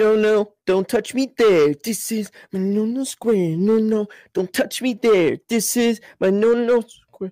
No, no, don't touch me there. This is my no no square. No, no, don't touch me there. This is my no no square.